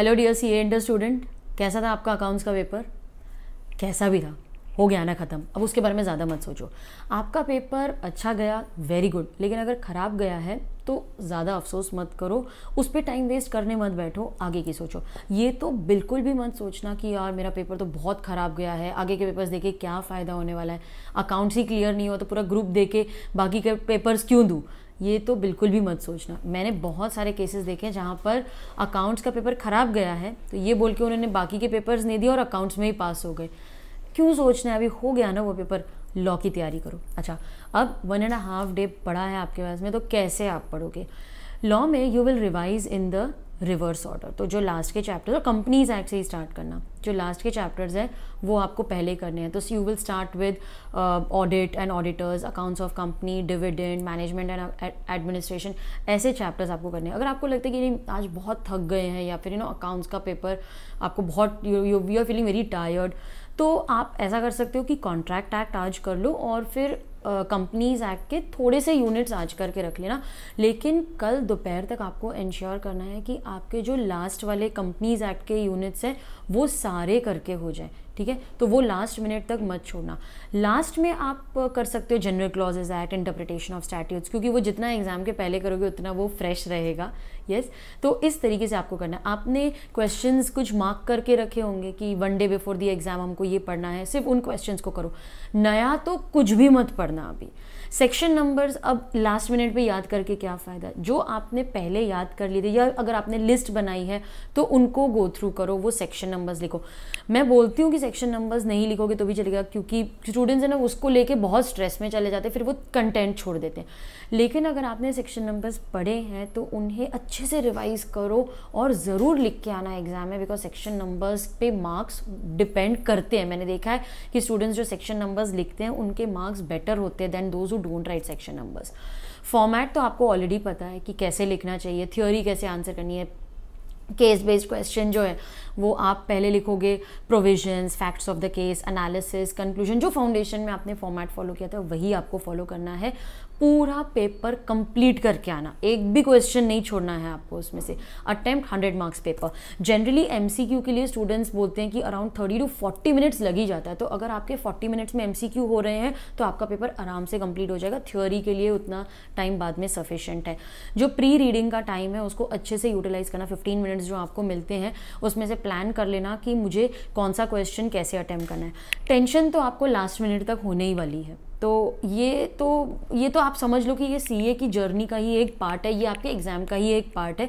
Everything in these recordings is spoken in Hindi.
Hello dear C inter student कैसा था आपका अकाउंट्स का पेपर कैसा भी था हो गया ना ख़त्म अब उसके बारे में ज़्यादा मत सोचो आपका पेपर अच्छा गया वेरी गुड लेकिन अगर ख़राब गया है तो ज़्यादा अफसोस मत करो उस पर टाइम वेस्ट करने मत बैठो आगे की सोचो ये तो बिल्कुल भी मत सोचना कि यार मेरा पेपर तो बहुत ख़राब गया है आगे के पेपर्स देखे क्या फ़ायदा होने वाला है अकाउंट्स ही क्लियर नहीं हुआ तो पूरा ग्रुप देके बाकी के पेपर्स क्यों दूँ ये तो बिल्कुल भी मत सोचना मैंने बहुत सारे केसेस देखे हैं जहाँ पर अकाउंट्स का पेपर ख़राब गया है तो ये बोल के उन्होंने बाकी के पेपर्स नहीं दिए और अकाउंट्स में ही पास हो गए क्यों सोचना है अभी हो गया ना वो पेपर लॉ की तैयारी करो अच्छा अब वन एंड हाफ डे पढ़ा है आपके पास में तो कैसे आप पढ़ोगे लॉ में you will revise in the reverse order तो जो लास्ट के चैप्टर और कंपनीज एक्ट से ही स्टार्ट करना जो लास्ट के चैप्टर्स हैं वो आपको पहले करने हैं तो you will start with audit and auditors accounts of company dividend management and administration ऐसे चैप्टर्स आपको करने हैं अगर आपको लगता है कि नहीं आज बहुत थक गए हैं या फिर यू नो अकाउंट्स का पेपर आपको बहुत you are feeling very tired तो आप ऐसा कर सकते हो कि कॉन्ट्रैक्ट एक्ट आज कर लो और फिर कंपनीज एक्ट के थोड़े से यूनिट्स आज करके रख लेना लेकिन कल दोपहर तक आपको इंश्योर करना है कि आपके जो लास्ट वाले कंपनीज एक्ट के यूनिट्स हैं वो सारे करके हो जाए ठीक है तो वो लास्ट मिनट तक मत छोड़ना लास्ट में आप कर सकते हो general clauses act interpretation of statutes क्योंकि वो जितना एग्जाम के पहले करोगे उतना वो फ्रेश रहेगा यस yes? तो इस तरीके से आपको करना आपने क्वेश्चन कुछ मार्क करके रखे होंगे कि one day before the exam हमको ये पढ़ना है सिर्फ उन क्वेश्चन को करो नया तो कुछ भी मत पढ़ना अभी सेक्शन नंबर्स अब लास्ट मिनट पे याद करके क्या फ़ायदा जो आपने पहले याद कर लिए थे या अगर आपने लिस्ट बनाई है तो उनको गो थ्रू करो वो सेक्शन नंबर्स लिखो मैं बोलती हूँ कि सेक्शन नंबर्स नहीं लिखोगे तो भी चलेगा क्योंकि स्टूडेंट्स है ना उसको लेके बहुत स्ट्रेस में चले जाते फिर वो कंटेंट छोड़ देते हैं लेकिन अगर आपने सेक्शन नंबर्स पढ़े हैं तो उन्हें अच्छे अच्छे से रिवाइज करो और ज़रूर लिख के आना एग्ज़ाम में बिकॉज सेक्शन नंबर्स पे मार्क्स डिपेंड करते हैं मैंने देखा है कि स्टूडेंट्स जो सेक्शन नंबर्स लिखते हैं उनके मार्क्स बेटर होते हैं then those who don't write section numbers format तो आपको ऑलरेडी पता है कि कैसे लिखना चाहिए थ्योरी कैसे आंसर करनी है केस बेस्ड क्वेश्चन जो है वो आप पहले लिखोगे provisions facts of the case analysis conclusion जो फाउंडेशन में आपने फॉर्मेट फॉलो किया था वही आपको फॉलो करना है पूरा पेपर कंप्लीट करके आना एक भी क्वेश्चन नहीं छोड़ना है आपको उसमें से attempt hundred marks paper generally एम के लिए स्टूडेंट्स बोलते हैं कि around thirty to forty minutes लग ही जाता है तो अगर आपके फोर्टी मिनट्स में एम हो रहे हैं तो आपका पेपर आराम से कंप्लीट हो जाएगा थ्योरी के लिए उतना टाइम बाद में सफिशेंट है जो प्री रीडिंग का टाइम है उसको अच्छे से यूटिलाइज करना फिफ्टीन मिनट्स जो आपको मिलते हैं उसमें से प्लान कर लेना कि मुझे कौन सा क्वेश्चन कैसे अटैम्प्ट करना है टेंशन तो आपको लास्ट मिनट तक होने ही वाली है तो ये तो ये तो आप समझ लो कि ये सी ए की जर्नी का ही एक पार्ट है ये आपके एग्ज़ाम का ही एक पार्ट है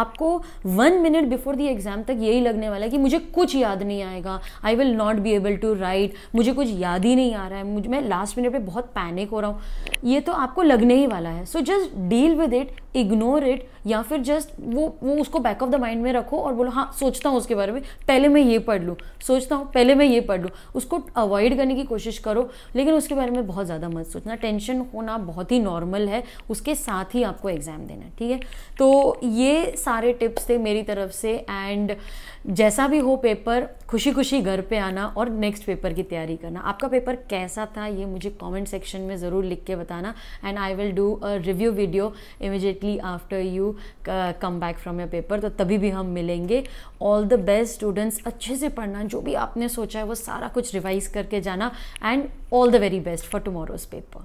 आपको one minute before the exam तक यही लगने वाला है कि मुझे कुछ याद नहीं आएगा I will not be able to write मुझे कुछ याद ही नहीं आ रहा है मुझे मैं लास्ट मिनट पर बहुत पैनिक हो रहा हूँ ये तो आपको लगने ही वाला है so just deal with it ignore it या फिर जस्ट वो वो उसको बैक ऑफ द माइंड में रखो और बोलो हाँ सोचता हूँ उसके बारे में पहले मैं ये पढ़ लूँ सोचता हूँ पहले मैं ये पढ़ लूँ उसको अवॉइड करने की कोशिश करो लेकिन उसके बारे में बहुत ज़्यादा मत सोचना टेंशन होना बहुत ही नॉर्मल है उसके साथ ही आपको एग्ज़ाम देना है ठीक है तो ये सारे टिप्स थे मेरी तरफ से एंड जैसा भी हो पेपर खुशी खुशी घर पे आना और नेक्स्ट पेपर की तैयारी करना आपका पेपर कैसा था ये मुझे कमेंट सेक्शन में ज़रूर लिख के बताना and I will do a review video immediately after you come back from your paper तो तभी भी हम मिलेंगे ऑल द बेस्ट स्टूडेंट्स अच्छे से पढ़ना जो भी आपने सोचा है वो सारा कुछ रिवाइज़ करके जाना and all the very best for for tomorrow's paper.